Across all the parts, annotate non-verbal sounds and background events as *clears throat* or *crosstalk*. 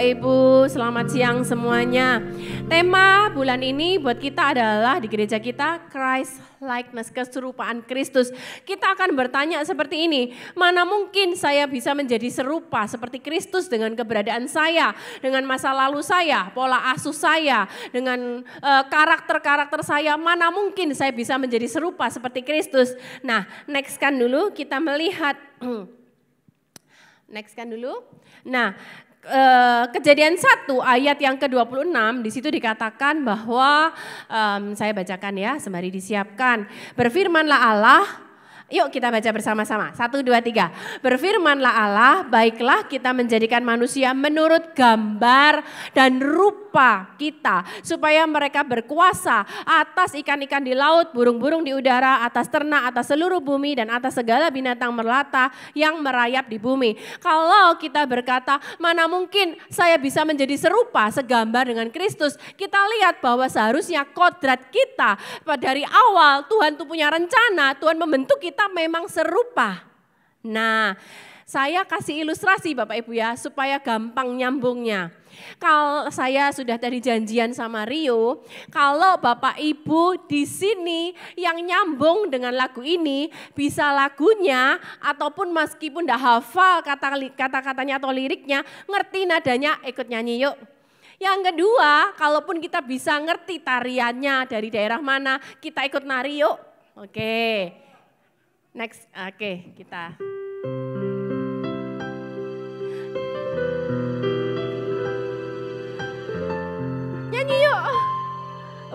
Bapak Ibu, selamat siang semuanya. Tema bulan ini buat kita adalah di gereja kita Christ likeness, keserupaan Kristus. Kita akan bertanya seperti ini, mana mungkin saya bisa menjadi serupa seperti Kristus dengan keberadaan saya, dengan masa lalu saya, pola asuh saya, dengan eh, karakter-karakter saya, mana mungkin saya bisa menjadi serupa seperti Kristus. Nah, next kan dulu kita melihat *clears throat* Next kan dulu. Nah, Eh, kejadian 1 ayat yang ke-26 di situ dikatakan bahwa um, saya bacakan ya sembari disiapkan. Berfirmanlah Allah Yuk kita baca bersama-sama. Satu, dua, tiga. Berfirmanlah Allah, baiklah kita menjadikan manusia menurut gambar dan rupa serupa kita, supaya mereka berkuasa atas ikan-ikan di laut, burung-burung di udara, atas ternak, atas seluruh bumi, dan atas segala binatang merlata yang merayap di bumi. Kalau kita berkata, mana mungkin saya bisa menjadi serupa segambar dengan Kristus, kita lihat bahwa seharusnya kodrat kita dari awal Tuhan tuh punya rencana, Tuhan membentuk kita memang serupa. Nah, saya kasih ilustrasi Bapak Ibu ya supaya gampang nyambungnya. Kalau saya sudah tadi janjian sama Rio, kalau Bapak Ibu di sini yang nyambung dengan lagu ini, bisa lagunya ataupun meskipun tidak hafal kata-katanya atau liriknya, ngerti nadanya ikut nyanyi yuk. Yang kedua, kalaupun kita bisa ngerti tariannya dari daerah mana, kita ikut nari yuk. Oke. Okay. Next, oke okay, kita.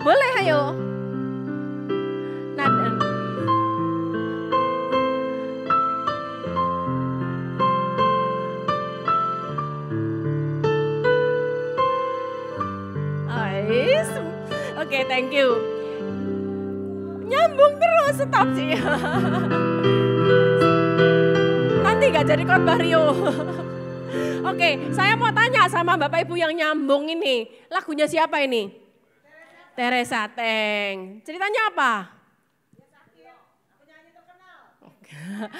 Boleh ayo. Oke, okay, thank you. Nyambung terus, tetap sih. *laughs* Nanti gak jadi korban Rio. *laughs* Oke, saya mau tanya sama Bapak Ibu yang nyambung ini. Lagunya siapa ini? Teresa, Teng. Ceritanya apa? *laughs*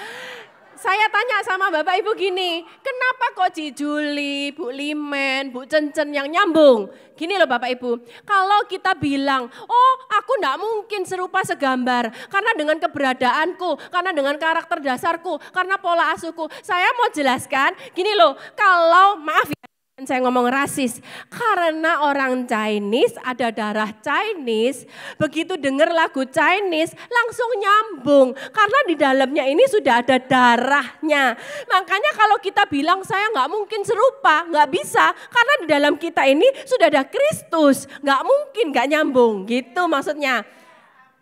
Saya tanya sama Bapak Ibu gini, kenapa kok Juli, Bu Limen, Bu Cencen yang nyambung? Gini loh Bapak Ibu, kalau kita bilang, oh aku enggak mungkin serupa segambar, karena dengan keberadaanku, karena dengan karakter dasarku, karena pola asuhku. Saya mau jelaskan, gini loh, kalau maaf ya, saya ngomong rasis karena orang Chinese ada darah Chinese begitu dengar lagu Chinese langsung nyambung karena di dalamnya ini sudah ada darahnya makanya kalau kita bilang saya nggak mungkin serupa nggak bisa karena di dalam kita ini sudah ada Kristus nggak mungkin nggak nyambung gitu maksudnya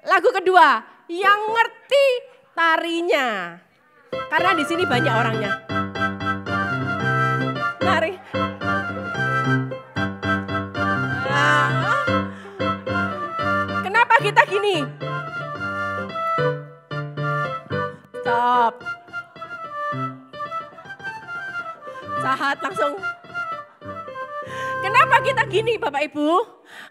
lagu kedua yang ngerti tarinya karena di sini banyak orangnya. nih. Stop. Sahat langsung. Kenapa kita gini Bapak Ibu?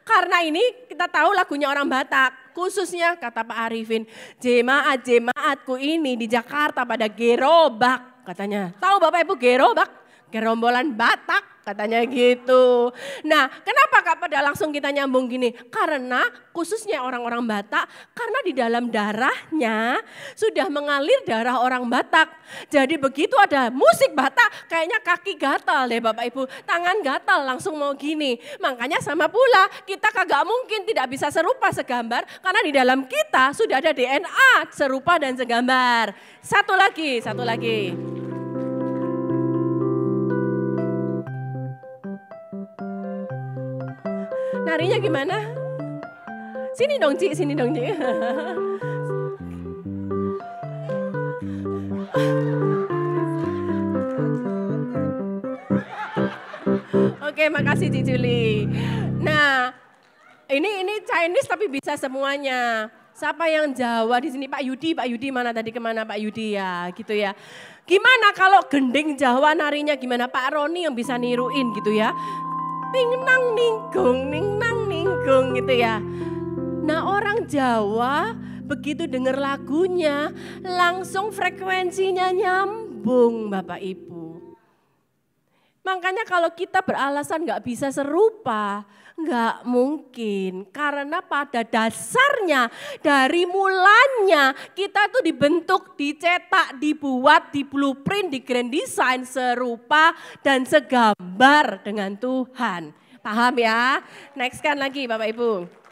Karena ini kita tahu lagunya orang Batak. Khususnya kata Pak Arifin, jemaat jemaatku ini di Jakarta pada gerobak katanya. Tahu Bapak Ibu gerobak? Gerombolan Batak katanya gitu. Nah, kenapa Kak pada langsung kita nyambung gini? Karena khususnya orang-orang Batak, karena di dalam darahnya sudah mengalir darah orang Batak. Jadi begitu ada musik Batak, kayaknya kaki gatal deh Bapak Ibu, tangan gatal langsung mau gini. Makanya sama pula, kita kagak mungkin tidak bisa serupa segambar karena di dalam kita sudah ada DNA serupa dan segambar. Satu lagi, satu lagi. Narinya gimana? Sini dong Ci, sini dong Ci. Oke, makasih Ci Juli. Nah, ini ini Chinese tapi bisa semuanya. Siapa yang Jawa di sini? Pak Yudi, Pak Yudi mana tadi kemana Pak Yudi ya gitu ya. Gimana kalau gending Jawa narinya gimana Pak Roni yang bisa niruin gitu ya ning nang ninggung, ning nang ninggung gitu ya. Nah orang Jawa begitu dengar lagunya langsung frekuensinya nyambung Bapak Ibu. Makanya kalau kita beralasan nggak bisa serupa, nggak mungkin. Karena pada dasarnya dari mulanya kita tuh dibentuk, dicetak, dibuat, di blueprint, di grand design serupa dan segambar dengan Tuhan. Paham ya? Next kan lagi Bapak Ibu.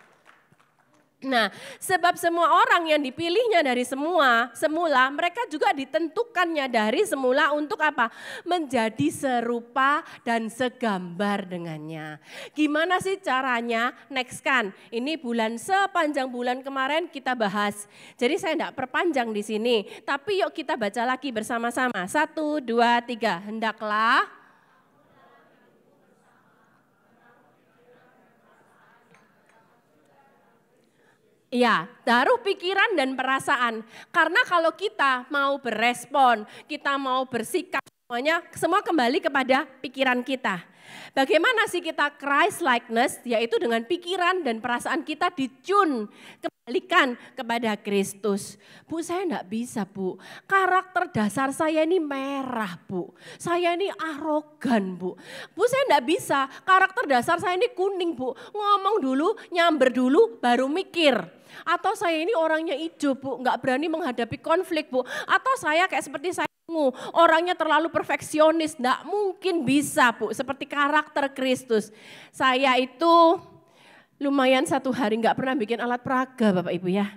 Nah, sebab semua orang yang dipilihnya dari semua, semula mereka juga ditentukannya dari semula untuk apa? Menjadi serupa dan segambar dengannya. Gimana sih caranya? Next kan, ini bulan sepanjang bulan kemarin kita bahas. Jadi saya tidak perpanjang di sini, tapi yuk kita baca lagi bersama-sama. Satu, dua, tiga. Hendaklah Iya, taruh pikiran dan perasaan. Karena kalau kita mau berespon, kita mau bersikap, semuanya semua kembali kepada pikiran kita. Bagaimana sih kita Christ likeness, yaitu dengan pikiran dan perasaan kita dicun, kembalikan kepada Kristus. Bu, saya enggak bisa, Bu. Karakter dasar saya ini merah, Bu. Saya ini arogan, Bu. Bu, saya enggak bisa. Karakter dasar saya ini kuning, Bu. Ngomong dulu, nyamber dulu, baru mikir. Atau saya ini orangnya ijo bu, nggak berani menghadapi konflik bu. Atau saya kayak seperti saya orangnya terlalu perfeksionis, nggak mungkin bisa bu. Seperti karakter Kristus. Saya itu lumayan satu hari nggak pernah bikin alat peraga Bapak Ibu ya.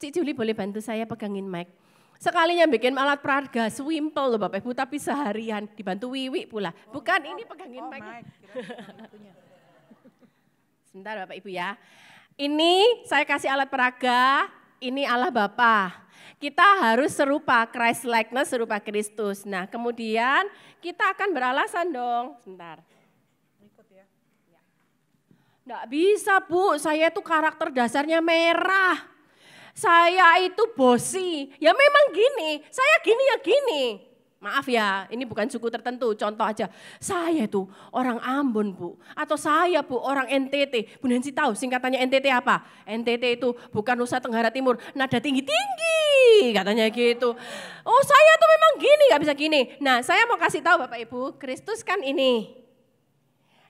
Cik Juli boleh bantu saya pegangin mic. Sekalinya bikin alat peraga, swimple loh Bapak Ibu, tapi seharian dibantu Wiwi pula. Bukan oh, ini pegangin oh, mic. *laughs* Sebentar Bapak Ibu ya. Ini saya kasih alat peraga, ini Allah Bapa. Kita harus serupa Christ likeness, serupa Kristus. Nah, kemudian kita akan beralasan dong. Sebentar. Ikut ya. ya. bisa, Bu. Saya itu karakter dasarnya merah. Saya itu bosi. Ya memang gini, saya gini ya gini. Maaf ya, ini bukan suku tertentu, contoh aja. Saya itu orang Ambon, Bu. Atau saya, Bu, orang NTT. Bu Nancy tahu singkatannya NTT apa? NTT itu bukan Nusa Tenggara Timur, nada tinggi-tinggi, katanya gitu. Oh, saya tuh memang gini, gak bisa gini. Nah, saya mau kasih tahu Bapak Ibu, Kristus kan ini.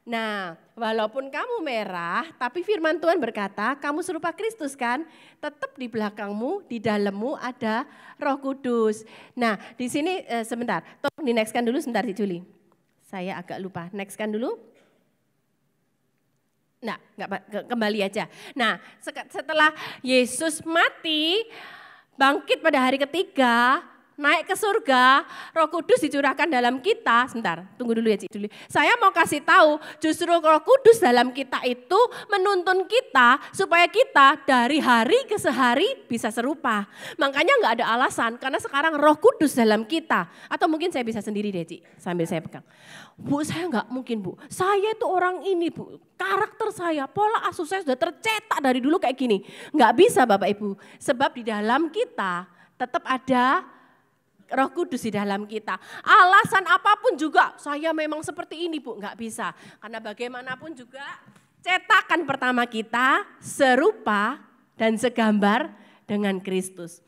Nah, walaupun kamu merah, tapi firman Tuhan berkata, kamu serupa Kristus kan? Tetap di belakangmu, di dalammu ada Roh Kudus. Nah, di sini e, sebentar, tolong di nextkan dulu sebentar si Juli. Saya agak lupa, next -kan dulu. Nah, nggak kembali aja. Nah, setelah Yesus mati, bangkit pada hari ketiga, naik ke surga, Roh Kudus dicurahkan dalam kita. Sebentar, tunggu dulu ya Cik Dulu. Saya mau kasih tahu, justru Roh Kudus dalam kita itu menuntun kita supaya kita dari hari ke sehari bisa serupa. Makanya nggak ada alasan karena sekarang Roh Kudus dalam kita. Atau mungkin saya bisa sendiri deh Cik, sambil saya pegang. Bu, saya nggak mungkin Bu. Saya itu orang ini Bu. Karakter saya, pola asuh saya sudah tercetak dari dulu kayak gini. Nggak bisa Bapak Ibu, sebab di dalam kita tetap ada Roh Kudus di dalam kita. Alasan apapun juga, saya memang seperti ini Bu, nggak bisa. Karena bagaimanapun juga cetakan pertama kita serupa dan segambar dengan Kristus.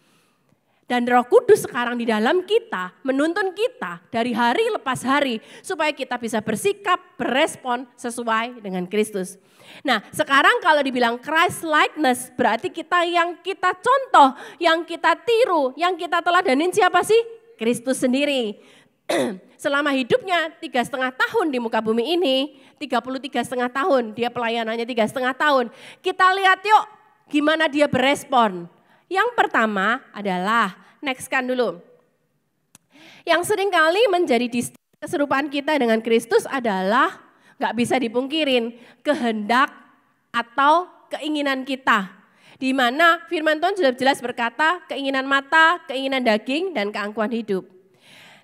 Dan roh kudus sekarang di dalam kita menuntun kita dari hari lepas hari. Supaya kita bisa bersikap, berespon sesuai dengan Kristus. Nah sekarang kalau dibilang Christ likeness berarti kita yang kita contoh, yang kita tiru, yang kita teladanin siapa sih? Kristus sendiri. *clears throat* Selama hidupnya tiga setengah tahun di muka bumi ini, tiga puluh tiga setengah tahun, dia pelayanannya tiga setengah tahun. Kita lihat yuk gimana dia berespon. Yang pertama adalah, next kan dulu. Yang sering kali menjadi keserupaan kita dengan Kristus adalah nggak bisa dipungkirin kehendak atau keinginan kita di mana firman Tuhan sudah jelas berkata keinginan mata, keinginan daging, dan keangkuhan hidup.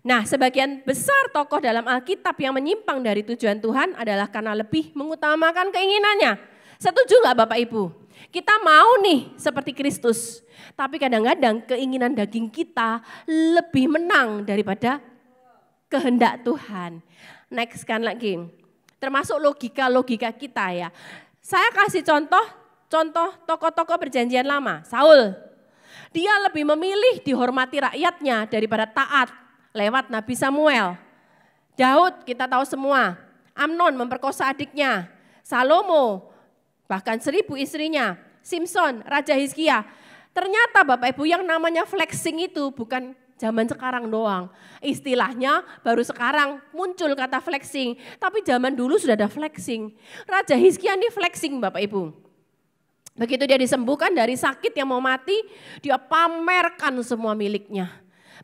Nah, sebagian besar tokoh dalam Alkitab yang menyimpang dari tujuan Tuhan adalah karena lebih mengutamakan keinginannya. Setuju nggak Bapak Ibu? Kita mau nih seperti Kristus, tapi kadang-kadang keinginan daging kita lebih menang daripada kehendak Tuhan. Next kan lagi, termasuk logika-logika kita ya. Saya kasih contoh Contoh tokoh-tokoh perjanjian lama, Saul. Dia lebih memilih dihormati rakyatnya daripada taat lewat Nabi Samuel. Daud kita tahu semua, Amnon memperkosa adiknya, Salomo bahkan seribu istrinya, Simpson, Raja Hizkia. Ternyata Bapak Ibu yang namanya flexing itu bukan zaman sekarang doang. Istilahnya baru sekarang muncul kata flexing, tapi zaman dulu sudah ada flexing. Raja Hizkia ini flexing Bapak Ibu. Begitu dia disembuhkan dari sakit yang mau mati, dia pamerkan semua miliknya.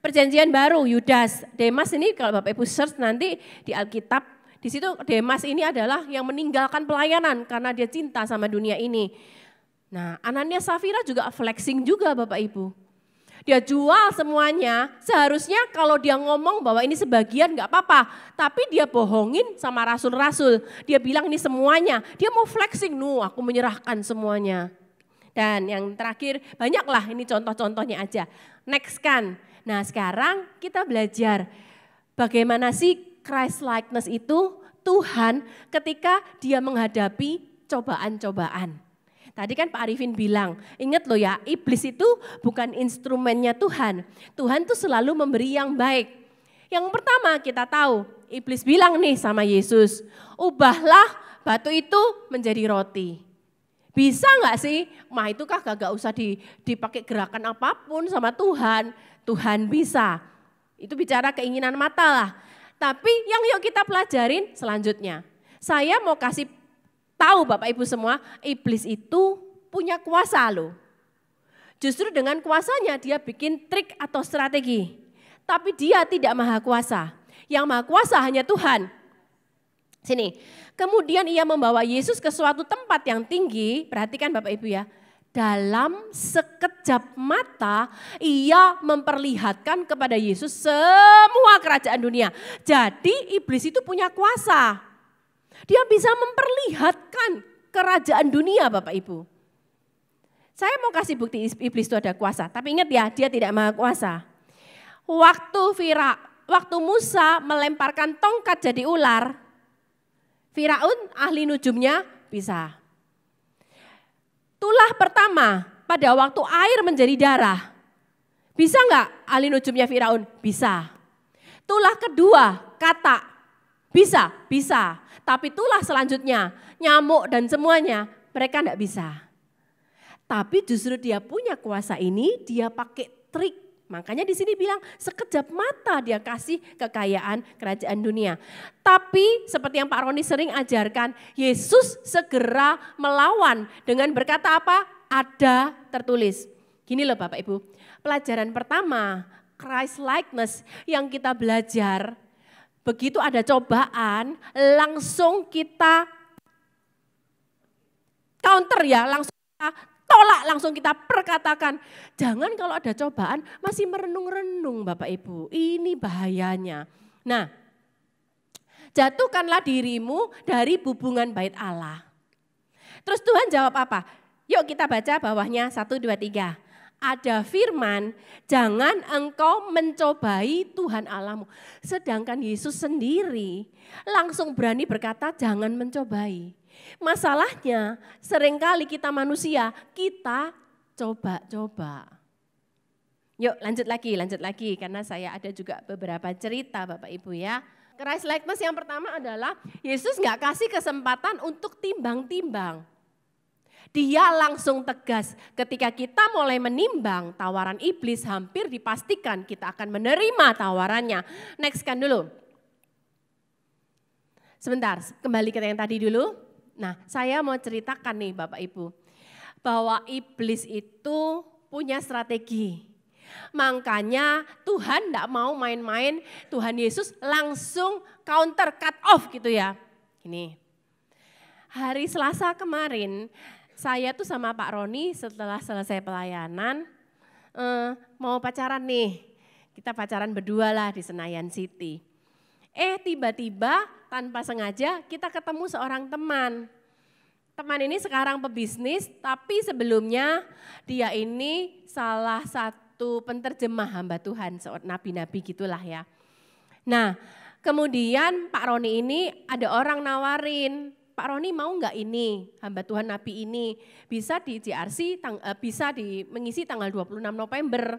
Perjanjian baru Yudas, Demas ini kalau Bapak Ibu search nanti di Alkitab, di situ Demas ini adalah yang meninggalkan pelayanan karena dia cinta sama dunia ini. Nah, anaknya Safira juga flexing juga Bapak Ibu dia jual semuanya, seharusnya kalau dia ngomong bahwa ini sebagian nggak apa-apa, tapi dia bohongin sama rasul-rasul. Dia bilang ini semuanya, dia mau flexing, nu aku menyerahkan semuanya. Dan yang terakhir banyaklah ini contoh-contohnya aja. Next kan. Nah sekarang kita belajar bagaimana sih Christ likeness itu Tuhan ketika dia menghadapi cobaan-cobaan. Tadi kan Pak Arifin bilang, ingat loh ya, iblis itu bukan instrumennya Tuhan. Tuhan tuh selalu memberi yang baik. Yang pertama kita tahu, iblis bilang nih sama Yesus, ubahlah batu itu menjadi roti. Bisa nggak sih? Mah itu kah gak usah dipakai gerakan apapun sama Tuhan. Tuhan bisa. Itu bicara keinginan mata lah. Tapi yang yuk kita pelajarin selanjutnya. Saya mau kasih Tahu Bapak Ibu semua, iblis itu punya kuasa loh. Justru dengan kuasanya dia bikin trik atau strategi. Tapi dia tidak maha kuasa. Yang maha kuasa hanya Tuhan. Sini. Kemudian ia membawa Yesus ke suatu tempat yang tinggi. Perhatikan Bapak Ibu ya. Dalam sekejap mata ia memperlihatkan kepada Yesus semua kerajaan dunia. Jadi iblis itu punya kuasa. Dia bisa memperlihatkan kerajaan dunia Bapak Ibu. Saya mau kasih bukti iblis itu ada kuasa, tapi ingat ya dia tidak maha kuasa. Waktu Fira, waktu Musa melemparkan tongkat jadi ular, Firaun ahli nujumnya bisa. Tulah pertama pada waktu air menjadi darah. Bisa enggak ahli nujumnya Firaun? Bisa. Tulah kedua kata bisa, bisa. Tapi itulah selanjutnya, nyamuk dan semuanya, mereka tidak bisa. Tapi justru dia punya kuasa ini, dia pakai trik Makanya di sini bilang sekejap mata dia kasih kekayaan kerajaan dunia. Tapi seperti yang Pak Roni sering ajarkan, Yesus segera melawan dengan berkata apa? Ada tertulis. Gini loh Bapak Ibu, pelajaran pertama Christ likeness yang kita belajar begitu ada cobaan, langsung kita counter ya, langsung kita tolak, langsung kita perkatakan. Jangan kalau ada cobaan masih merenung-renung Bapak Ibu, ini bahayanya. Nah, jatuhkanlah dirimu dari hubungan bait Allah. Terus Tuhan jawab apa? Yuk kita baca bawahnya, satu, dua, tiga ada firman, jangan engkau mencobai Tuhan Allahmu. Sedangkan Yesus sendiri langsung berani berkata jangan mencobai. Masalahnya seringkali kita manusia, kita coba-coba. Yuk lanjut lagi, lanjut lagi karena saya ada juga beberapa cerita Bapak Ibu ya. Christ likeness yang pertama adalah Yesus nggak kasih kesempatan untuk timbang-timbang. Dia langsung tegas ketika kita mulai menimbang tawaran iblis hampir dipastikan kita akan menerima tawarannya. Next kan dulu. Sebentar, kembali ke yang tadi dulu. Nah, saya mau ceritakan nih Bapak Ibu bahwa iblis itu punya strategi. Makanya Tuhan tidak mau main-main, Tuhan Yesus langsung counter cut off gitu ya. Ini hari Selasa kemarin saya tuh sama Pak Roni setelah selesai pelayanan eh, mau pacaran nih. Kita pacaran berdua lah di Senayan City. Eh tiba-tiba tanpa sengaja kita ketemu seorang teman. Teman ini sekarang pebisnis, tapi sebelumnya dia ini salah satu penterjemah hamba Tuhan, seorang nabi-nabi gitulah ya. Nah, kemudian Pak Roni ini ada orang nawarin, Pak Roni mau nggak ini hamba Tuhan Nabi ini bisa di JRC tang, uh, bisa di mengisi tanggal 26 November.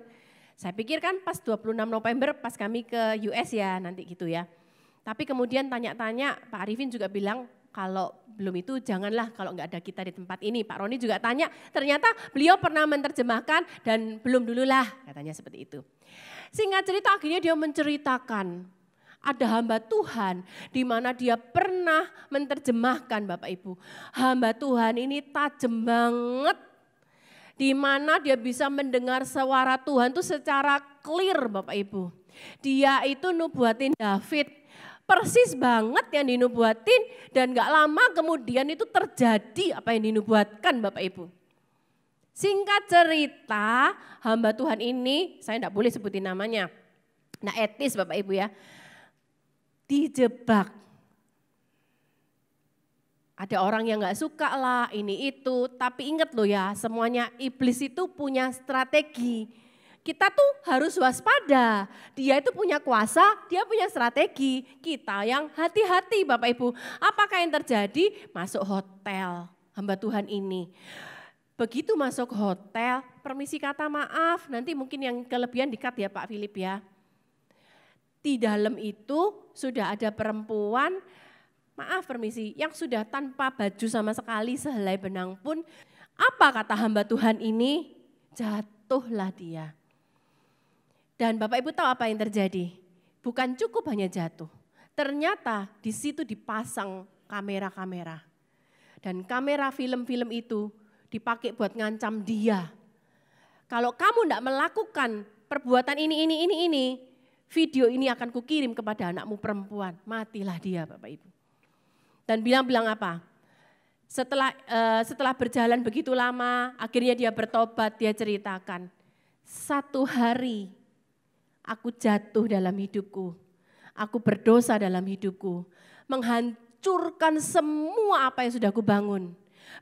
Saya pikir kan pas 26 November pas kami ke US ya nanti gitu ya. Tapi kemudian tanya-tanya Pak Arifin juga bilang kalau belum itu janganlah kalau nggak ada kita di tempat ini. Pak Roni juga tanya, ternyata beliau pernah menerjemahkan dan belum dululah katanya seperti itu. Singkat cerita akhirnya dia menceritakan ada hamba Tuhan di mana dia pernah menerjemahkan Bapak Ibu. Hamba Tuhan ini tajam banget di mana dia bisa mendengar suara Tuhan itu secara clear Bapak Ibu. Dia itu nubuatin David persis banget yang dinubuatin dan gak lama kemudian itu terjadi apa yang dinubuatkan Bapak Ibu. Singkat cerita hamba Tuhan ini, saya tidak boleh sebutin namanya, nah etis Bapak Ibu ya dijebak. Ada orang yang nggak suka lah ini itu, tapi inget loh ya semuanya iblis itu punya strategi. Kita tuh harus waspada, dia itu punya kuasa, dia punya strategi. Kita yang hati-hati Bapak Ibu, apakah yang terjadi? Masuk hotel hamba Tuhan ini. Begitu masuk hotel, permisi kata maaf, nanti mungkin yang kelebihan dikat ya Pak Filip ya. Di dalam itu sudah ada perempuan, maaf permisi, yang sudah tanpa baju sama sekali sehelai benang pun, apa kata hamba Tuhan ini? Jatuhlah dia. Dan Bapak Ibu tahu apa yang terjadi? Bukan cukup hanya jatuh. Ternyata di situ dipasang kamera-kamera. Dan kamera film-film itu dipakai buat ngancam dia. Kalau kamu tidak melakukan perbuatan ini, ini, ini, ini, video ini akan kukirim kepada anakmu perempuan. Matilah dia Bapak Ibu. Dan bilang-bilang apa? Setelah eh, setelah berjalan begitu lama, akhirnya dia bertobat, dia ceritakan. Satu hari aku jatuh dalam hidupku. Aku berdosa dalam hidupku. Menghancurkan semua apa yang sudah kubangun.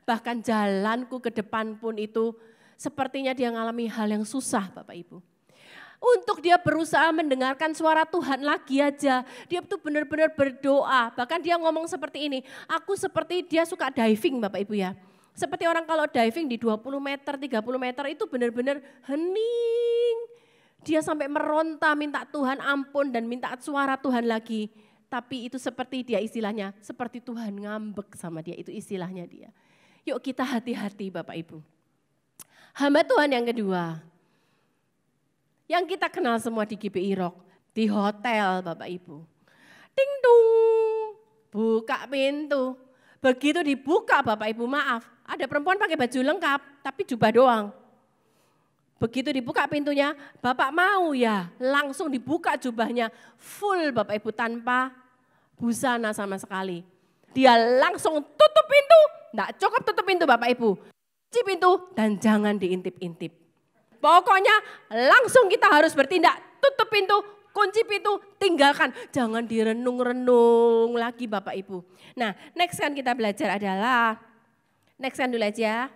Bahkan jalanku ke depan pun itu sepertinya dia mengalami hal yang susah Bapak Ibu untuk dia berusaha mendengarkan suara Tuhan lagi aja. Dia tuh benar-benar berdoa. Bahkan dia ngomong seperti ini, aku seperti dia suka diving Bapak Ibu ya. Seperti orang kalau diving di 20 meter, 30 meter itu benar-benar hening. Dia sampai meronta minta Tuhan ampun dan minta suara Tuhan lagi. Tapi itu seperti dia istilahnya, seperti Tuhan ngambek sama dia, itu istilahnya dia. Yuk kita hati-hati Bapak Ibu. Hamba Tuhan yang kedua, yang kita kenal semua di GPI Rock, di hotel Bapak Ibu. Ting tung, buka pintu. Begitu dibuka Bapak Ibu maaf, ada perempuan pakai baju lengkap tapi jubah doang. Begitu dibuka pintunya, Bapak mau ya langsung dibuka jubahnya full Bapak Ibu tanpa busana sama sekali. Dia langsung tutup pintu, enggak cukup tutup pintu Bapak Ibu. cip pintu dan jangan diintip-intip Pokoknya langsung kita harus bertindak. Tutup pintu, kunci pintu, tinggalkan. Jangan direnung-renung lagi Bapak Ibu. Nah next kan kita belajar adalah, next kan dulu aja,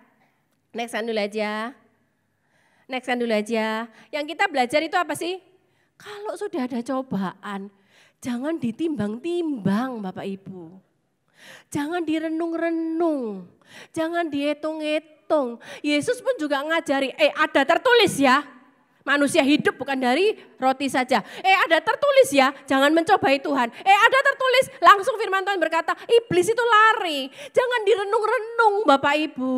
next kan dulu aja, next kan dulu aja. Yang kita belajar itu apa sih? Kalau sudah ada cobaan, jangan ditimbang-timbang Bapak Ibu. Jangan direnung-renung, jangan dihitung-hitung dihitung. Yesus pun juga ngajari, eh ada tertulis ya. Manusia hidup bukan dari roti saja. Eh ada tertulis ya, jangan mencobai Tuhan. Eh ada tertulis, langsung firman Tuhan berkata, iblis itu lari. Jangan direnung-renung Bapak Ibu.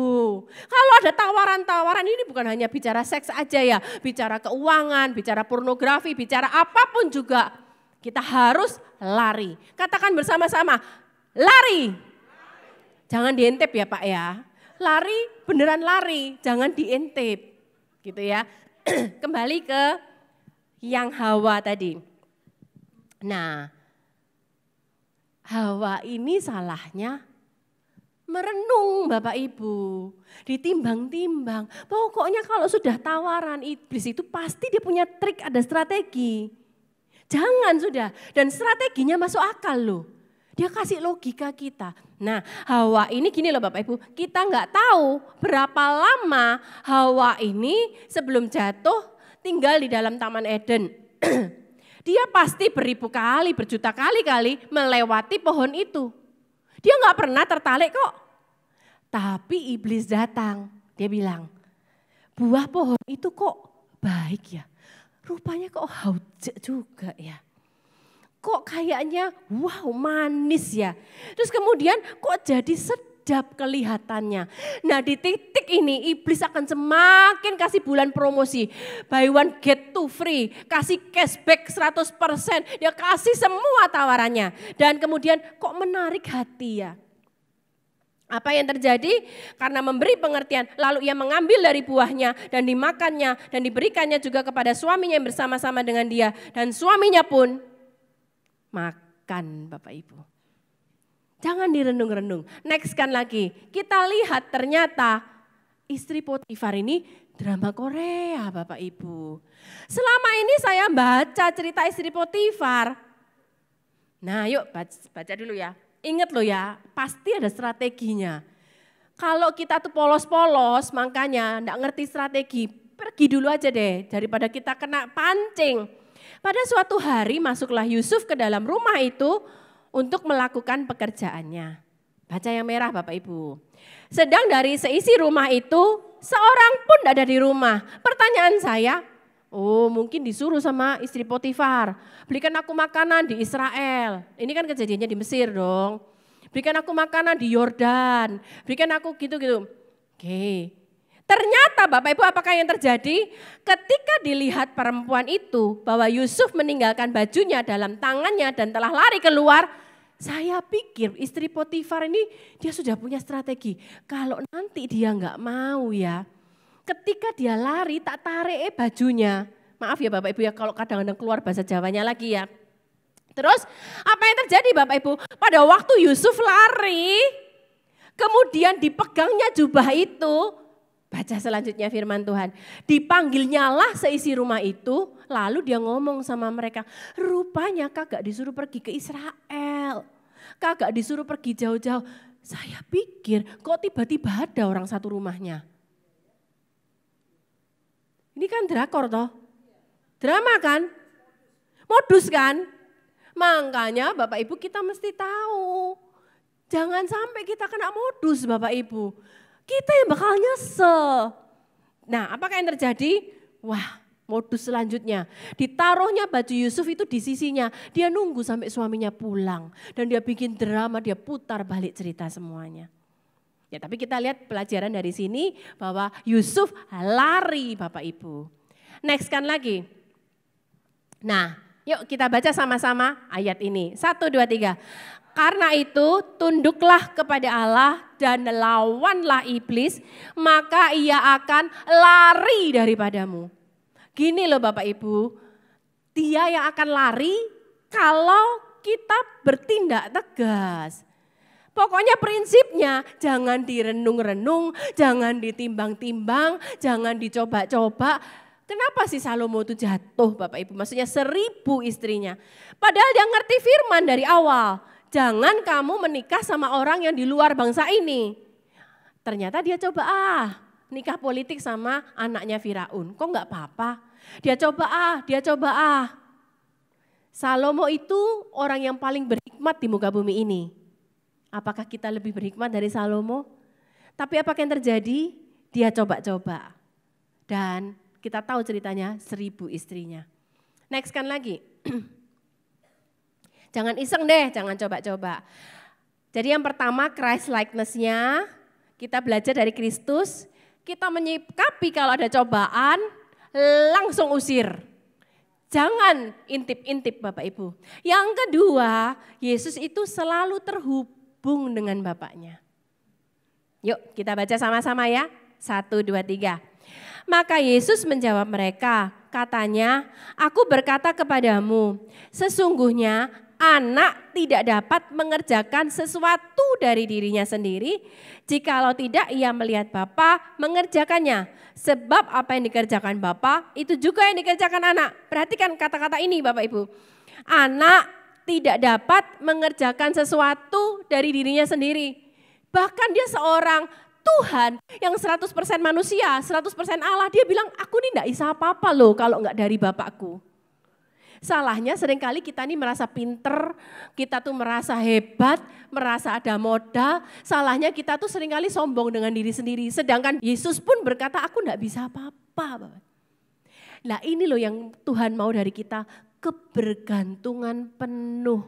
Kalau ada tawaran-tawaran ini bukan hanya bicara seks aja ya. Bicara keuangan, bicara pornografi, bicara apapun juga. Kita harus lari. Katakan bersama-sama, lari. Jangan dientep ya Pak ya lari beneran lari, jangan diintip. Gitu ya. *clears throat* Kembali ke yang Hawa tadi. Nah, Hawa ini salahnya merenung Bapak Ibu, ditimbang-timbang. Pokoknya kalau sudah tawaran iblis itu pasti dia punya trik, ada strategi. Jangan sudah, dan strateginya masuk akal loh. Dia kasih logika kita. Nah Hawa ini gini loh Bapak Ibu, kita nggak tahu berapa lama Hawa ini sebelum jatuh tinggal di dalam Taman Eden. *clears throat* Dia pasti beribu kali, berjuta kali-kali melewati pohon itu. Dia nggak pernah tertarik kok. Tapi iblis datang, dia bilang, buah pohon itu kok baik ya. Rupanya kok haus juga ya kok kayaknya wow manis ya. Terus kemudian kok jadi sedap kelihatannya. Nah di titik ini iblis akan semakin kasih bulan promosi. Buy one get two free, kasih cashback 100%, dia ya, kasih semua tawarannya. Dan kemudian kok menarik hati ya. Apa yang terjadi? Karena memberi pengertian, lalu ia mengambil dari buahnya dan dimakannya dan diberikannya juga kepada suaminya yang bersama-sama dengan dia. Dan suaminya pun makan Bapak Ibu. Jangan direnung-renung. kan lagi. Kita lihat ternyata istri Potifar ini drama Korea Bapak Ibu. Selama ini saya baca cerita istri Potifar. Nah yuk baca, baca dulu ya. Ingat loh ya, pasti ada strateginya. Kalau kita tuh polos-polos, makanya enggak ngerti strategi, pergi dulu aja deh daripada kita kena pancing pada suatu hari masuklah Yusuf ke dalam rumah itu untuk melakukan pekerjaannya. Baca yang merah Bapak Ibu. Sedang dari seisi rumah itu seorang pun tidak ada di rumah. Pertanyaan saya, oh mungkin disuruh sama istri Potifar. Belikan aku makanan di Israel. Ini kan kejadiannya di Mesir dong. Berikan aku makanan di Yordan. Berikan aku gitu-gitu. Oke, Ternyata Bapak Ibu apakah yang terjadi? Ketika dilihat perempuan itu bahwa Yusuf meninggalkan bajunya dalam tangannya dan telah lari keluar, saya pikir istri Potifar ini dia sudah punya strategi. Kalau nanti dia nggak mau ya, ketika dia lari tak tarik eh bajunya. Maaf ya Bapak Ibu ya kalau kadang-kadang keluar bahasa Jawanya lagi ya. Terus apa yang terjadi Bapak Ibu? Pada waktu Yusuf lari, kemudian dipegangnya jubah itu, Baca selanjutnya firman Tuhan. Dipanggilnya lah seisi rumah itu, lalu dia ngomong sama mereka, rupanya kagak disuruh pergi ke Israel. Kagak disuruh pergi jauh-jauh. Saya pikir kok tiba-tiba ada orang satu rumahnya. Ini kan drakor toh. Drama kan? Modus kan? Makanya Bapak Ibu kita mesti tahu. Jangan sampai kita kena modus Bapak Ibu kita yang bakal nyesel. Nah, apakah yang terjadi? Wah, modus selanjutnya. Ditaruhnya baju Yusuf itu di sisinya. Dia nunggu sampai suaminya pulang. Dan dia bikin drama, dia putar balik cerita semuanya. Ya, tapi kita lihat pelajaran dari sini bahwa Yusuf lari Bapak Ibu. Next kan lagi. Nah, yuk kita baca sama-sama ayat ini. Satu, dua, tiga. Karena itu tunduklah kepada Allah dan lawanlah iblis, maka ia akan lari daripadamu. Gini loh Bapak Ibu, dia yang akan lari kalau kita bertindak tegas. Pokoknya prinsipnya jangan direnung-renung, jangan ditimbang-timbang, jangan dicoba-coba. Kenapa sih Salomo itu jatuh Bapak Ibu? Maksudnya seribu istrinya. Padahal dia ngerti firman dari awal jangan kamu menikah sama orang yang di luar bangsa ini. Ternyata dia coba, ah nikah politik sama anaknya Firaun, kok nggak apa-apa. Dia coba, ah dia coba, ah. Salomo itu orang yang paling berhikmat di muka bumi ini. Apakah kita lebih berhikmat dari Salomo? Tapi apa yang terjadi? Dia coba-coba. Dan kita tahu ceritanya seribu istrinya. Next kan lagi. *clears throat* Jangan iseng deh, jangan coba-coba. Jadi yang pertama Christ likeness-nya, kita belajar dari Kristus, kita menyikapi kalau ada cobaan, langsung usir. Jangan intip-intip Bapak Ibu. Yang kedua, Yesus itu selalu terhubung dengan Bapaknya. Yuk kita baca sama-sama ya. Satu, dua, tiga. Maka Yesus menjawab mereka, katanya, Aku berkata kepadamu, sesungguhnya anak tidak dapat mengerjakan sesuatu dari dirinya sendiri, jikalau tidak ia melihat Bapa mengerjakannya. Sebab apa yang dikerjakan Bapa, itu juga yang dikerjakan anak. Perhatikan kata-kata ini Bapak Ibu. Anak tidak dapat mengerjakan sesuatu dari dirinya sendiri. Bahkan dia seorang Tuhan yang 100% manusia, 100% Allah. Dia bilang, aku ini tidak bisa apa-apa loh kalau enggak dari Bapakku. Salahnya seringkali kita ini merasa pinter, kita tuh merasa hebat, merasa ada modal. Salahnya kita tuh seringkali sombong dengan diri sendiri. Sedangkan Yesus pun berkata, aku tidak bisa apa-apa. Nah ini loh yang Tuhan mau dari kita, kebergantungan penuh.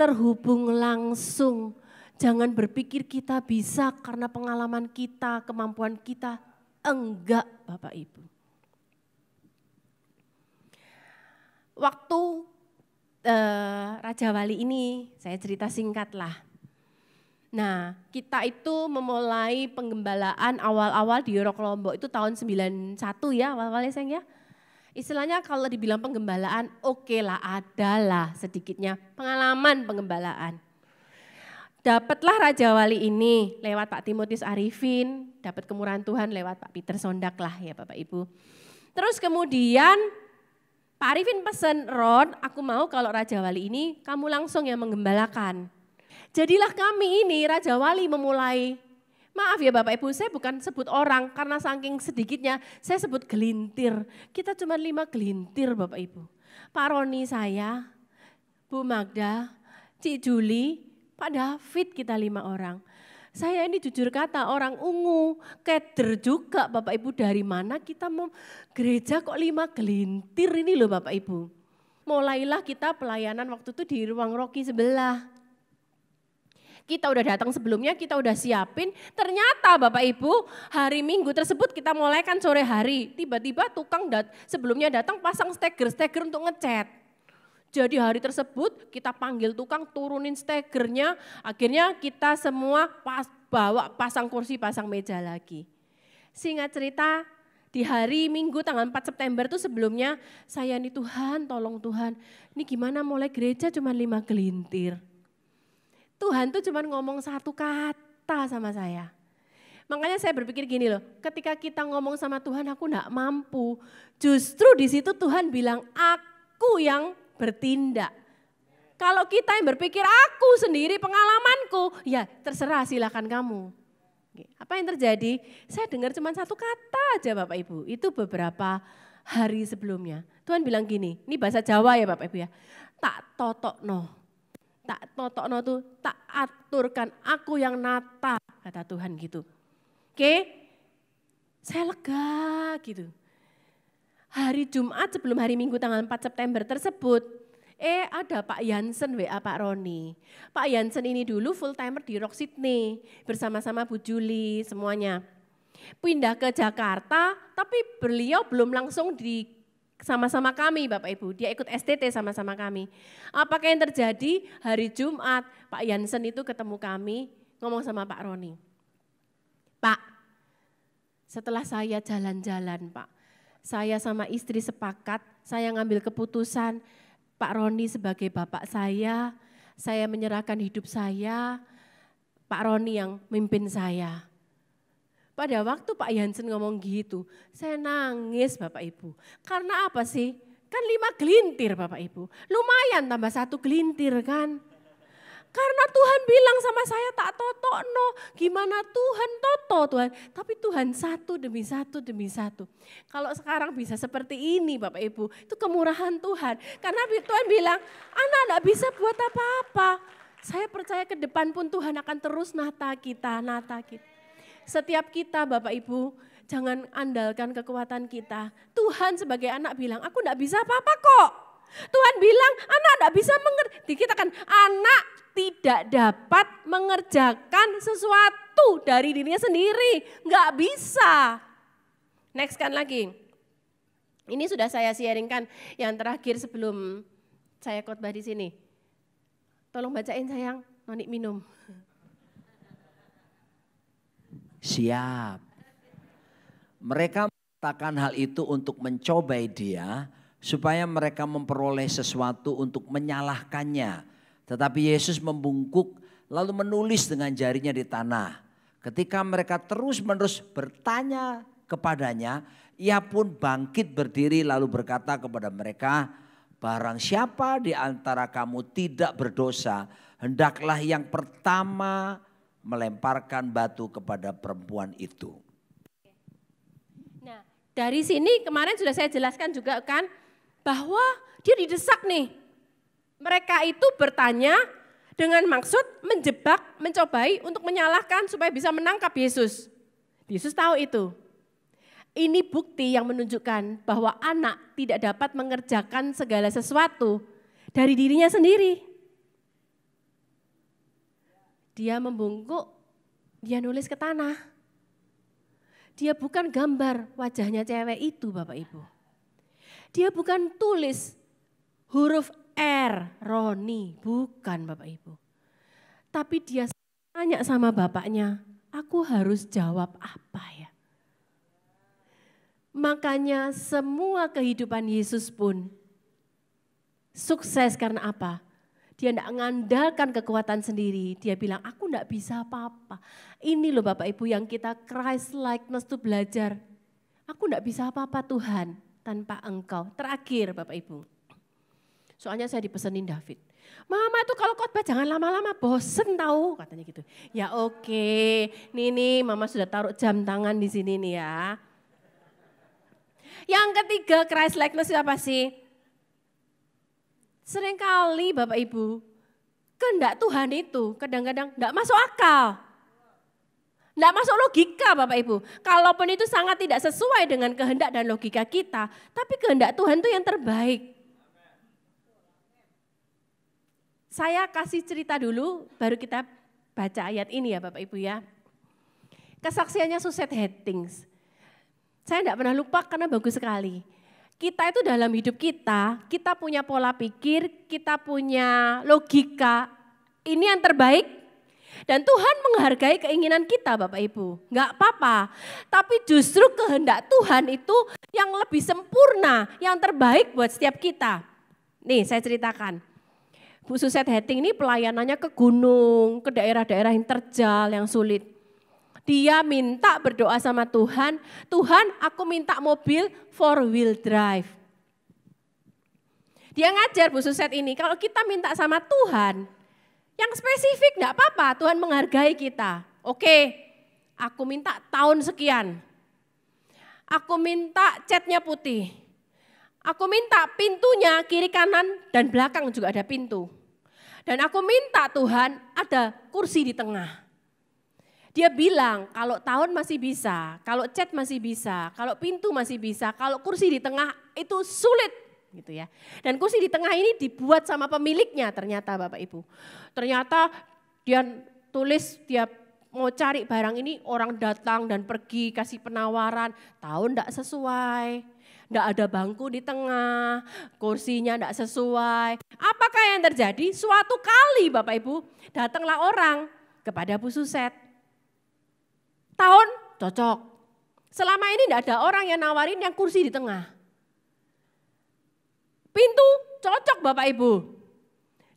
Terhubung langsung. Jangan berpikir kita bisa karena pengalaman kita, kemampuan kita. Enggak Bapak Ibu. waktu uh, Raja Wali ini, saya cerita singkat lah. Nah, kita itu memulai penggembalaan awal-awal di Yorok Lombok itu tahun 91 ya, awal-awalnya sayang ya. Istilahnya kalau dibilang penggembalaan, oke okay lah, adalah sedikitnya pengalaman penggembalaan. Dapatlah Raja Wali ini lewat Pak Timotius Arifin, dapat kemurahan Tuhan lewat Pak Peter Sondak lah ya Bapak Ibu. Terus kemudian Pak Arifin pesen, Ron, aku mau kalau Raja Wali ini kamu langsung yang menggembalakan. Jadilah kami ini Raja Wali memulai. Maaf ya Bapak Ibu, saya bukan sebut orang karena saking sedikitnya saya sebut gelintir. Kita cuma lima gelintir Bapak Ibu. Pak Roni saya, Bu Magda, Cik Juli, Pak David kita lima orang. Saya ini jujur kata orang ungu, keder juga Bapak Ibu dari mana kita mau gereja kok lima gelintir ini loh Bapak Ibu. Mulailah kita pelayanan waktu itu di ruang Rocky sebelah. Kita udah datang sebelumnya, kita udah siapin. Ternyata Bapak Ibu hari Minggu tersebut kita mulai kan sore hari. Tiba-tiba tukang dat sebelumnya datang pasang steger-steger untuk ngecat jadi hari tersebut kita panggil tukang turunin stegernya, akhirnya kita semua pas, bawa pasang kursi, pasang meja lagi. Singkat cerita, di hari Minggu tanggal 4 September itu sebelumnya saya nih Tuhan tolong Tuhan ini gimana mulai gereja cuma lima gelintir. Tuhan tuh cuma ngomong satu kata sama saya. Makanya saya berpikir gini loh, ketika kita ngomong sama Tuhan aku gak mampu. Justru di situ Tuhan bilang aku yang bertindak. Kalau kita yang berpikir aku sendiri pengalamanku, ya terserah silakan kamu. Apa yang terjadi? Saya dengar cuma satu kata aja Bapak Ibu. Itu beberapa hari sebelumnya. Tuhan bilang gini, ini bahasa Jawa ya Bapak Ibu ya. Tak totok no. Tak totok no tuh, tak aturkan aku yang nata, kata Tuhan gitu. Oke, saya lega gitu hari Jumat sebelum hari Minggu tanggal 4 September tersebut, eh ada Pak Yansen WA Pak Roni. Pak Yansen ini dulu full timer di Rock Sydney bersama-sama Bu Juli semuanya. Pindah ke Jakarta, tapi beliau belum langsung di sama-sama kami Bapak Ibu. Dia ikut STT sama-sama kami. Apakah yang terjadi hari Jumat Pak Yansen itu ketemu kami ngomong sama Pak Roni. Pak, setelah saya jalan-jalan Pak, saya sama istri sepakat, saya ngambil keputusan, Pak Roni sebagai bapak saya, saya menyerahkan hidup saya, Pak Roni yang memimpin saya. Pada waktu Pak Yansen ngomong gitu, saya nangis Bapak Ibu. Karena apa sih? Kan lima gelintir Bapak Ibu. Lumayan tambah satu gelintir kan. Karena Tuhan bilang sama saya tak toto no. Gimana Tuhan toto Tuhan. Tapi Tuhan satu demi satu demi satu. Kalau sekarang bisa seperti ini Bapak Ibu. Itu kemurahan Tuhan. Karena Tuhan bilang anak tidak bisa buat apa-apa. Saya percaya ke depan pun Tuhan akan terus nata kita, nata kita. Setiap kita Bapak Ibu, jangan andalkan kekuatan kita. Tuhan sebagai anak bilang, aku tidak bisa apa-apa kok. Tuhan bilang anak tidak bisa mengerti. Kita kan anak tidak dapat mengerjakan sesuatu dari dirinya sendiri. Nggak bisa. Next kan lagi. Ini sudah saya sharingkan yang terakhir sebelum saya khotbah di sini. Tolong bacain sayang, nonik minum. Siap. Mereka mengatakan hal itu untuk mencobai dia supaya mereka memperoleh sesuatu untuk menyalahkannya. Tetapi Yesus membungkuk lalu menulis dengan jarinya di tanah. Ketika mereka terus-menerus bertanya kepadanya, ia pun bangkit berdiri lalu berkata kepada mereka, barang siapa di antara kamu tidak berdosa, hendaklah yang pertama melemparkan batu kepada perempuan itu. Nah, dari sini kemarin sudah saya jelaskan juga kan, bahwa dia didesak nih. Mereka itu bertanya dengan maksud menjebak, mencobai untuk menyalahkan supaya bisa menangkap Yesus. Yesus tahu itu. Ini bukti yang menunjukkan bahwa anak tidak dapat mengerjakan segala sesuatu dari dirinya sendiri. Dia membungkuk, dia nulis ke tanah. Dia bukan gambar wajahnya cewek itu Bapak Ibu. Dia bukan tulis huruf R, Roni, bukan Bapak Ibu. Tapi dia tanya sama bapaknya, aku harus jawab apa ya? Makanya semua kehidupan Yesus pun sukses karena apa? Dia tidak mengandalkan kekuatan sendiri. Dia bilang, aku tidak bisa apa-apa. Ini loh Bapak Ibu yang kita Christ likeness tuh belajar. Aku tidak bisa apa-apa Tuhan tanpa engkau. Terakhir Bapak Ibu. Soalnya saya dipesenin David. Mama tuh kalau khotbah jangan lama-lama bosen tahu katanya gitu. Ya oke, nini mama sudah taruh jam tangan di sini nih ya. Yang ketiga Christ likeness itu apa sih? Seringkali Bapak Ibu, kehendak Tuhan itu kadang-kadang tidak masuk akal. Tidak masuk logika Bapak Ibu. Kalaupun itu sangat tidak sesuai dengan kehendak dan logika kita. Tapi kehendak Tuhan itu yang terbaik. Saya kasih cerita dulu baru kita baca ayat ini ya Bapak Ibu ya. Kesaksiannya Suset headings. Saya tidak pernah lupa karena bagus sekali. Kita itu dalam hidup kita, kita punya pola pikir, kita punya logika. Ini yang terbaik, dan Tuhan menghargai keinginan kita Bapak Ibu. Enggak apa-apa. Tapi justru kehendak Tuhan itu yang lebih sempurna, yang terbaik buat setiap kita. Nih saya ceritakan. Bu Suset Heting ini pelayanannya ke gunung, ke daerah-daerah yang terjal, yang sulit. Dia minta berdoa sama Tuhan, Tuhan aku minta mobil four wheel drive. Dia ngajar Bu Suset ini, kalau kita minta sama Tuhan, yang spesifik enggak apa-apa, Tuhan menghargai kita. Oke, aku minta tahun sekian. Aku minta catnya putih. Aku minta pintunya kiri kanan dan belakang juga ada pintu. Dan aku minta Tuhan ada kursi di tengah. Dia bilang kalau tahun masih bisa, kalau cat masih bisa, kalau pintu masih bisa, kalau kursi di tengah itu sulit gitu ya. Dan kursi di tengah ini dibuat sama pemiliknya ternyata Bapak Ibu. Ternyata dia tulis dia mau cari barang ini orang datang dan pergi kasih penawaran, tahun enggak sesuai, tidak ada bangku di tengah, kursinya enggak sesuai. Apakah yang terjadi? Suatu kali Bapak Ibu datanglah orang kepada Bu Suset. Tahun cocok. Selama ini tidak ada orang yang nawarin yang kursi di tengah pintu, cocok Bapak Ibu.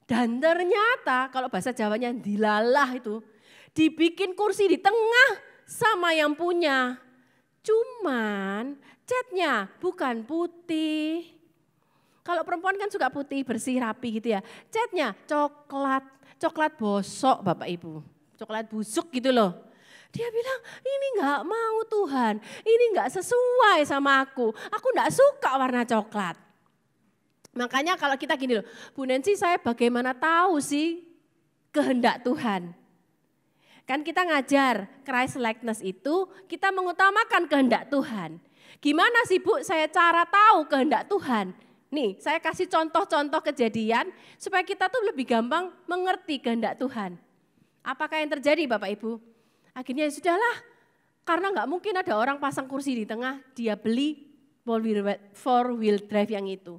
Dan ternyata kalau bahasa Jawanya dilalah itu, dibikin kursi di tengah sama yang punya. Cuman catnya bukan putih. Kalau perempuan kan suka putih, bersih, rapi gitu ya. Catnya coklat, coklat bosok Bapak Ibu. Coklat busuk gitu loh. Dia bilang, ini nggak mau Tuhan, ini nggak sesuai sama aku. Aku nggak suka warna coklat. Makanya kalau kita gini loh, Bu Nancy saya bagaimana tahu sih kehendak Tuhan? Kan kita ngajar Christ likeness itu kita mengutamakan kehendak Tuhan. Gimana sih Bu saya cara tahu kehendak Tuhan? Nih, saya kasih contoh-contoh kejadian supaya kita tuh lebih gampang mengerti kehendak Tuhan. Apakah yang terjadi Bapak Ibu? Akhirnya ya sudahlah, karena nggak mungkin ada orang pasang kursi di tengah, dia beli four wheel drive yang itu.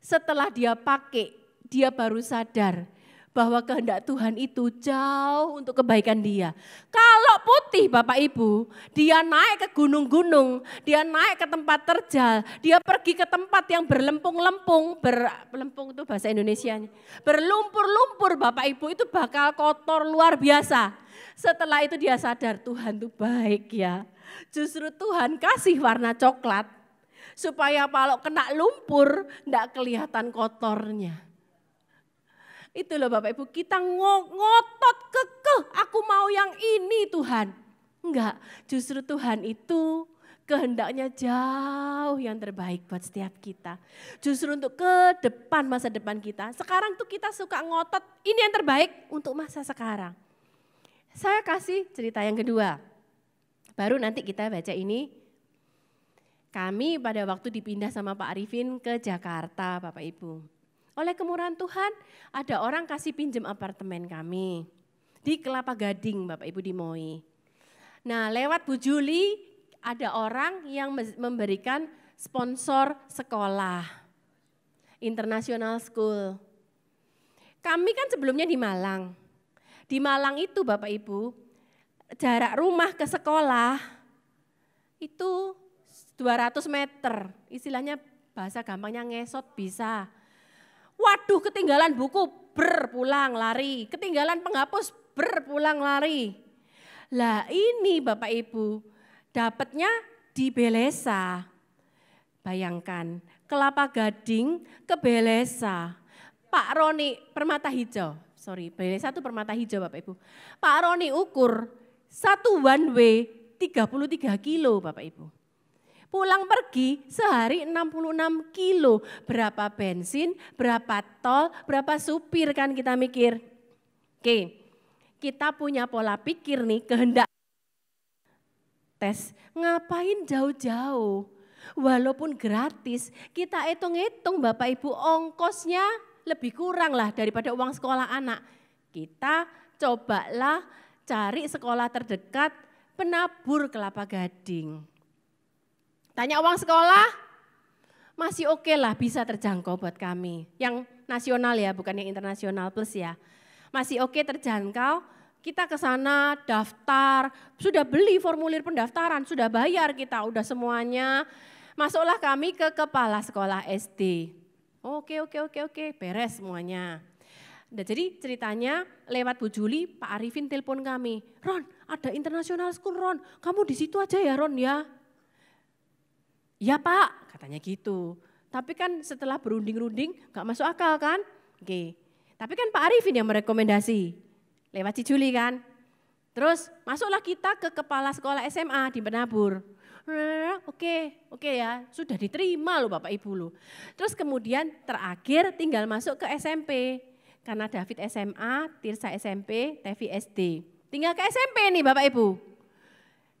Setelah dia pakai, dia baru sadar bahwa kehendak Tuhan itu jauh untuk kebaikan dia. Kalau putih Bapak Ibu, dia naik ke gunung-gunung, dia naik ke tempat terjal, dia pergi ke tempat yang berlempung-lempung, berlempung itu bahasa nya Berlumpur-lumpur Bapak Ibu itu bakal kotor luar biasa. Setelah itu dia sadar Tuhan itu baik ya. Justru Tuhan kasih warna coklat Supaya kalau kena lumpur, tidak kelihatan kotornya. Itu loh Bapak Ibu, kita ngotot kekeh, aku mau yang ini Tuhan. Enggak, justru Tuhan itu kehendaknya jauh yang terbaik buat setiap kita. Justru untuk ke depan, masa depan kita. Sekarang tuh kita suka ngotot, ini yang terbaik untuk masa sekarang. Saya kasih cerita yang kedua. Baru nanti kita baca ini kami pada waktu dipindah sama Pak Arifin ke Jakarta, Bapak Ibu. Oleh kemurahan Tuhan, ada orang kasih pinjam apartemen kami di Kelapa Gading, Bapak Ibu di Moi. Nah, lewat Bu Juli ada orang yang memberikan sponsor sekolah. International School. Kami kan sebelumnya di Malang. Di Malang itu Bapak Ibu, jarak rumah ke sekolah itu 200 meter. Istilahnya bahasa gampangnya ngesot bisa. Waduh ketinggalan buku, berpulang lari. Ketinggalan penghapus, berpulang lari. Lah ini Bapak Ibu, dapatnya di Belesa. Bayangkan, Kelapa Gading ke Belesa. Pak Roni Permata Hijau, sorry Belesa itu Permata Hijau Bapak Ibu. Pak Roni ukur satu one way 33 kilo Bapak Ibu. Pulang pergi sehari 66 kilo. Berapa bensin, berapa tol, berapa supir kan kita mikir. Oke, kita punya pola pikir nih kehendak tes. Ngapain jauh-jauh? Walaupun gratis, kita hitung-hitung Bapak Ibu ongkosnya lebih kurang lah daripada uang sekolah anak. Kita cobalah cari sekolah terdekat penabur kelapa gading. Tanya uang sekolah, masih oke okay lah bisa terjangkau buat kami. Yang nasional ya, bukan yang internasional plus ya. Masih oke okay, terjangkau, kita ke sana daftar, sudah beli formulir pendaftaran, sudah bayar kita, udah semuanya. Masuklah kami ke kepala sekolah SD. Oke, oke, oke, oke, beres semuanya. Nah, jadi ceritanya lewat Bu Juli, Pak Arifin telepon kami. Ron, ada internasional school Ron, kamu di situ aja ya Ron ya. Ya pak, katanya gitu. Tapi kan setelah berunding-runding gak masuk akal kan? Oke. Tapi kan Pak Arifin yang merekomendasi. Lewat Cijuli kan? Terus masuklah kita ke kepala sekolah SMA di Benabur. Oke, oke ya, sudah diterima loh Bapak Ibu loh. Terus kemudian terakhir tinggal masuk ke SMP. Karena David SMA, Tirsa SMP, Tevi SD. Tinggal ke SMP nih Bapak Ibu.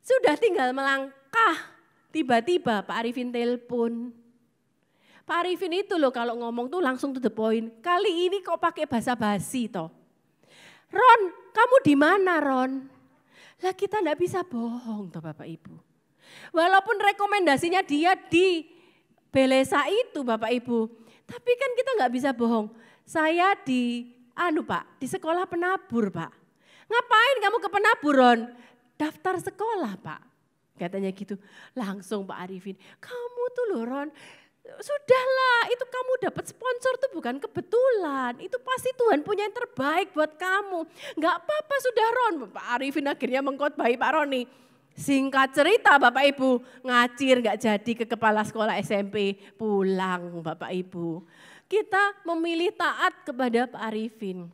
Sudah tinggal melangkah Tiba-tiba Pak Arifin telepon. Pak Arifin itu loh kalau ngomong tuh langsung to the point. Kali ini kok pakai bahasa basi toh. Ron, kamu di mana Ron? Lah kita ndak bisa bohong toh Bapak Ibu. Walaupun rekomendasinya dia di Belesa itu Bapak Ibu. Tapi kan kita nggak bisa bohong. Saya di anu Pak, di sekolah penabur Pak. Ngapain kamu ke penabur Ron? Daftar sekolah Pak. Katanya gitu, langsung Pak Arifin, kamu tuh loh Ron, sudahlah itu kamu dapat sponsor tuh bukan kebetulan. Itu pasti Tuhan punya yang terbaik buat kamu. Enggak apa-apa sudah Ron. Pak Arifin akhirnya mengkotbahi Pak Roni. Singkat cerita Bapak Ibu, ngacir nggak jadi ke kepala sekolah SMP, pulang Bapak Ibu. Kita memilih taat kepada Pak Arifin.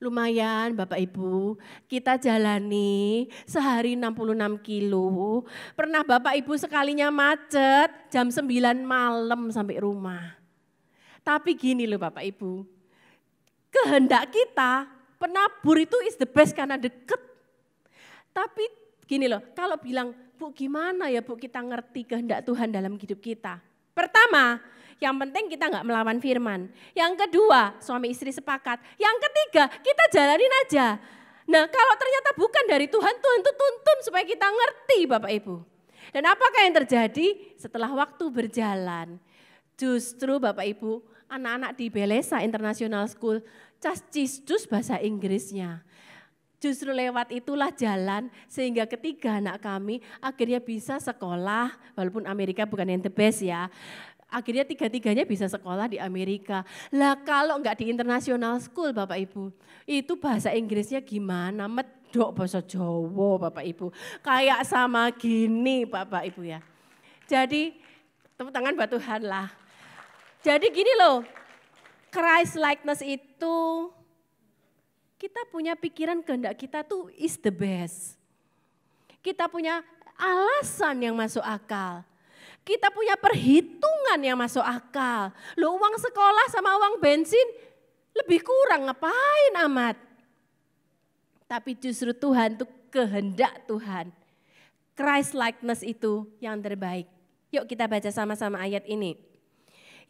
Lumayan Bapak Ibu, kita jalani sehari 66 kilo. Pernah Bapak Ibu sekalinya macet jam 9 malam sampai rumah. Tapi gini loh Bapak Ibu, kehendak kita penabur itu is the best karena deket. Tapi gini loh, kalau bilang Bu gimana ya Bu kita ngerti kehendak Tuhan dalam hidup kita. Pertama, yang penting kita nggak melawan firman. Yang kedua, suami istri sepakat. Yang ketiga, kita jalanin aja. Nah kalau ternyata bukan dari Tuhan, Tuhan itu tuntun supaya kita ngerti Bapak Ibu. Dan apakah yang terjadi setelah waktu berjalan? Justru Bapak Ibu, anak-anak di Belesa International School, cascistus bahasa Inggrisnya. Justru lewat itulah jalan sehingga ketiga anak kami akhirnya bisa sekolah walaupun Amerika bukan yang the best ya. Akhirnya tiga-tiganya bisa sekolah di Amerika. Lah kalau nggak di international school Bapak Ibu, itu bahasa Inggrisnya gimana? Medok bahasa Jawa Bapak Ibu. Kayak sama gini Bapak Ibu ya. Jadi tepuk tangan buat Tuhan lah. Jadi gini loh, Christ likeness itu kita punya pikiran kehendak kita tuh is the best. Kita punya alasan yang masuk akal. Kita punya perhitungan yang masuk akal. Lo uang sekolah sama uang bensin lebih kurang ngapain amat. Tapi justru Tuhan tuh kehendak Tuhan. Christ likeness itu yang terbaik. Yuk kita baca sama-sama ayat ini.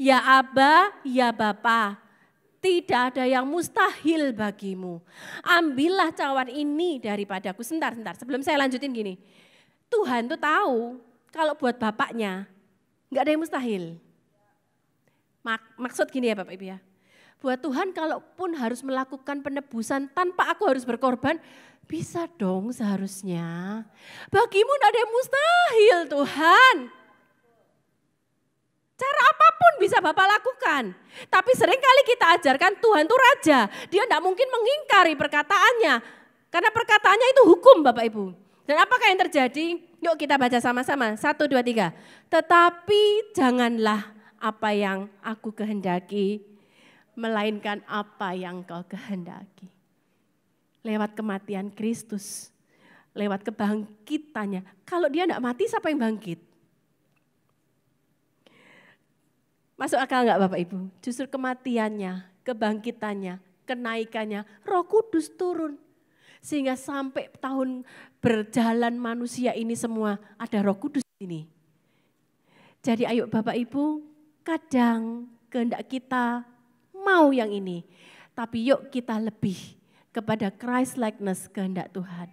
Ya Aba, ya Bapa, tidak ada yang mustahil bagimu. Ambillah cawan ini daripadaku. Sebentar, sebentar. Sebelum saya lanjutin gini. Tuhan tuh tahu kalau buat bapaknya, nggak ada yang mustahil. Mak maksud gini ya Bapak Ibu ya. Buat Tuhan kalaupun harus melakukan penebusan tanpa aku harus berkorban, bisa dong seharusnya. Bagimu tidak ada yang mustahil Tuhan. Cara apapun bisa Bapak lakukan. Tapi seringkali kita ajarkan Tuhan itu raja. Dia tidak mungkin mengingkari perkataannya. Karena perkataannya itu hukum Bapak Ibu. Dan apakah yang terjadi? Yuk kita baca sama-sama. Satu, dua, tiga. Tetapi janganlah apa yang aku kehendaki, melainkan apa yang kau kehendaki. Lewat kematian Kristus, lewat kebangkitannya. Kalau dia tidak mati, siapa yang bangkit? Masuk akal nggak Bapak Ibu? Justru kematiannya, kebangkitannya, kenaikannya, roh kudus turun sehingga sampai tahun berjalan manusia ini semua ada roh kudus ini. Jadi ayo Bapak Ibu, kadang kehendak kita mau yang ini. Tapi yuk kita lebih kepada Christ likeness kehendak Tuhan.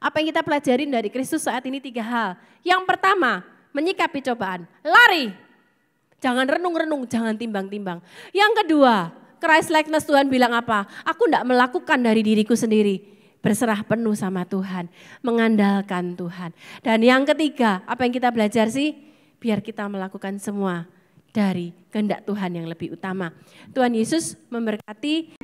Apa yang kita pelajarin dari Kristus saat ini tiga hal. Yang pertama, menyikapi cobaan. Lari. Jangan renung-renung, jangan timbang-timbang. Yang kedua, Christ likeness Tuhan bilang apa? Aku tidak melakukan dari diriku sendiri. Berserah penuh sama Tuhan. Mengandalkan Tuhan. Dan yang ketiga, apa yang kita belajar sih? Biar kita melakukan semua dari kehendak Tuhan yang lebih utama. Tuhan Yesus memberkati.